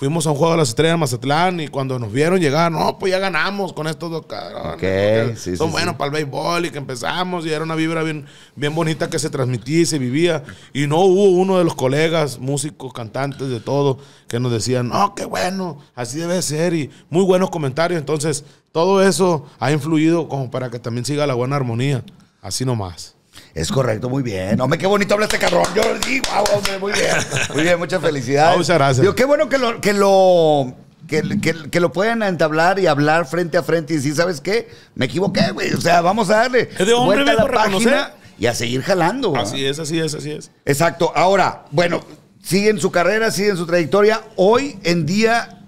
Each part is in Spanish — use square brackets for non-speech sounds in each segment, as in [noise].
Fuimos a un juego de las estrellas Mazatlán y cuando nos vieron llegar, no, pues ya ganamos con estos dos cabrones. son buenos para el béisbol y que empezamos y era una vibra bien, bien bonita que se transmitía y se vivía. Y no hubo uno de los colegas, músicos, cantantes, de todo, que nos decían, no, qué bueno, así debe ser y muy buenos comentarios. Entonces, todo eso ha influido como para que también siga la buena armonía. Así nomás. Es correcto, muy bien. Hombre, qué bonito habla este cabrón. Yo digo, hombre, muy bien. Muy bien, muchas felicidades. qué bueno que lo, que lo, que, lo puedan entablar y hablar frente a frente y decir, ¿sabes qué? Me equivoqué, güey. O sea, vamos a darle de hombre, vuelta a la página y a seguir jalando. Así es, así es, así es. Exacto. Ahora, bueno, siguen su carrera, siguen su trayectoria. Hoy en día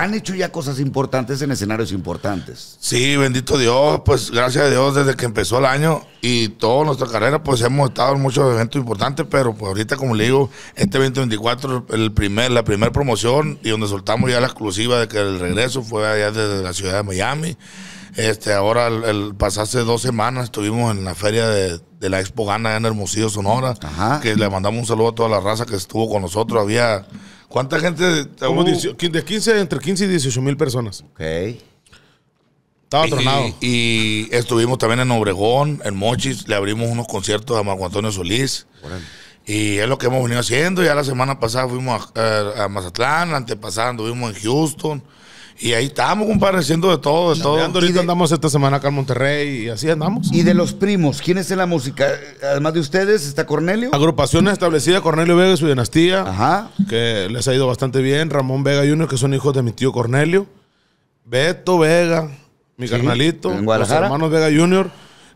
han hecho ya cosas importantes en escenarios importantes. Sí, bendito Dios, pues gracias a Dios desde que empezó el año y toda nuestra carrera, pues hemos estado en muchos eventos importantes, pero pues ahorita, como le digo, este 2024, el primer, la primera promoción y donde soltamos ya la exclusiva de que el regreso fue allá desde la ciudad de Miami. Este, ahora, el, dos semanas estuvimos en la feria de, la Expo Gana en Hermosillo, Sonora, que le mandamos un saludo a toda la raza que estuvo con nosotros. Había ¿Cuánta gente? Uh. de 15, entre 15 y 18 mil personas. Ok. Estaba Y, estuvimos también en Obregón, en Mochis, le abrimos unos conciertos a Marco Antonio Solís. Y es lo que hemos venido haciendo. Ya la semana pasada fuimos a, eh, Mazatlán, antes antepasada anduvimos en Houston. Y ahí estamos, compadre, de todo, de todo. Ahorita andamos esta semana acá en Monterrey y así andamos. ¿Y de los primos? ¿Quién es en la música? Además de ustedes, ¿está Cornelio? Agrupaciones establecida, Cornelio Vega y su dinastía. Que les ha ido bastante bien. Ramón Vega Jr., que son hijos de mi tío Cornelio. Beto Vega, mi carnalito. los hermanos Vega Jr.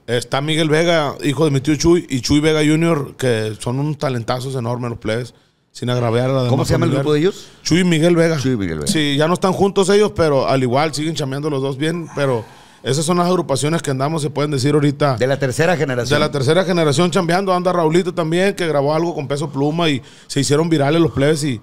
Está Miguel Vega, hijo de mi tío Chuy, y Chuy Vega Jr., que son unos talentazos enormes los plebes sin ¿Cómo se llama el grupo de ellos? Chuy Miguel Vega. Chuy Miguel Vega. Sí, ya no están juntos ellos, pero al igual siguen chambeando los dos bien, pero esas son las agrupaciones que andamos, se pueden decir ahorita. De la tercera generación. De la tercera generación chambeando, anda Raulito también, que grabó algo con peso pluma y se hicieron virales los plebes y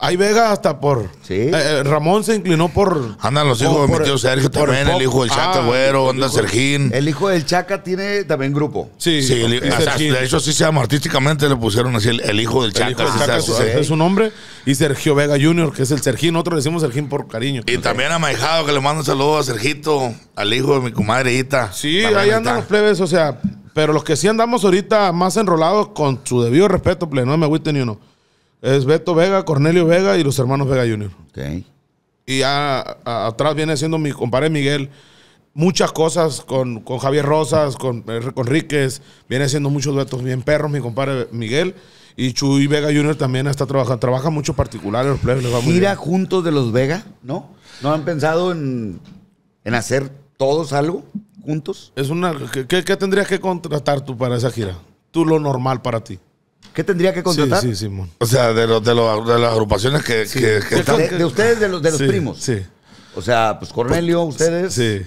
hay Vega hasta por. Eh, eh, Ramón se inclinó por. Andan los hijos de mi tío Sergio también, el, hijo del Chaca, ah, güero, anda Sergín. El hijo del Chaca tiene también grupo. Sí, sí. de hecho, así se llama. Artísticamente le pusieron así el, hijo del Chaca. Hijo es, su nombre. Y Sergio Vega Jr., que es el Sergín. Otro le decimos Sergín por cariño. Y también a Maijado, que le mando un saludo a Sergito, al hijo de mi comadre Sí, ahí andan los plebes, o sea. Pero los que sí andamos ahorita más enrolados, con su debido respeto, pleno, pues, no me agüiten ni uno es Beto Vega, Cornelio Vega y los hermanos Vega Jr. Okay. Y atrás viene siendo mi compadre Miguel. Muchas cosas con, con Javier Rosas, con, eh, con Ríquez. Viene haciendo muchos duetos bien perros, mi compadre Miguel. Y Chuy Vega Jr. también está trabajando, trabaja mucho particular en los Plebes. Gira juntos de los Vega, ¿no? ¿No han pensado en, en hacer todos algo juntos? Es una. ¿qué, ¿Qué tendrías que contratar tú para esa gira? Tú lo normal para ti. ¿Qué tendría que contratar? Sí, sí, Simón. O sea, de, los de, los de las agrupaciones que, están. De, ustedes, de los, de los primos. Sí. O sea, pues Cornelio, pues, ustedes. Sí.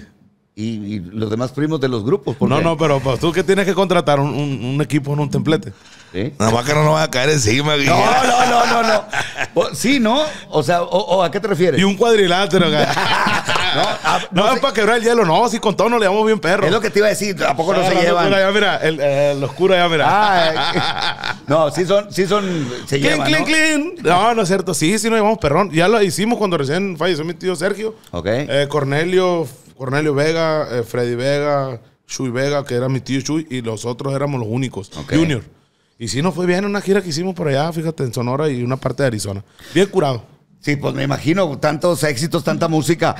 Y, los demás primos de los grupos. No, no, pero pues, tú que tienes que contratar un, equipo en un templete. Sí. Nada más que no nos vas a caer encima. No, no, no, no, [laughs] sí, ¿no? O sea, ¿a qué te refieres? Y un cuadrilátero. [laughs] [laughs] Ah, no, no, es para quebrar el hielo, no, si con todo le damos bien perro. Es lo que te iba a decir, tampoco no ah, se llevan. Locura, ya, mira, el, eh, oscuro ya, mira. Ah, eh, [laughs] no, sí son, sí son, se clean, No, no es cierto, sí, sí nos llevamos perrón. Ya lo hicimos cuando recién falleció mi tío Sergio. Ok. Eh, Cornelio, Cornelio Vega, Freddy Vega, Chuy Vega, que era mi tío Chuy, y los otros éramos los únicos. Junior. Y sí nos fue bien una gira que hicimos por allá, fíjate, en Sonora y una parte de Arizona. Bien curado. Sí, pues me imagino, tantos éxitos, tanta música.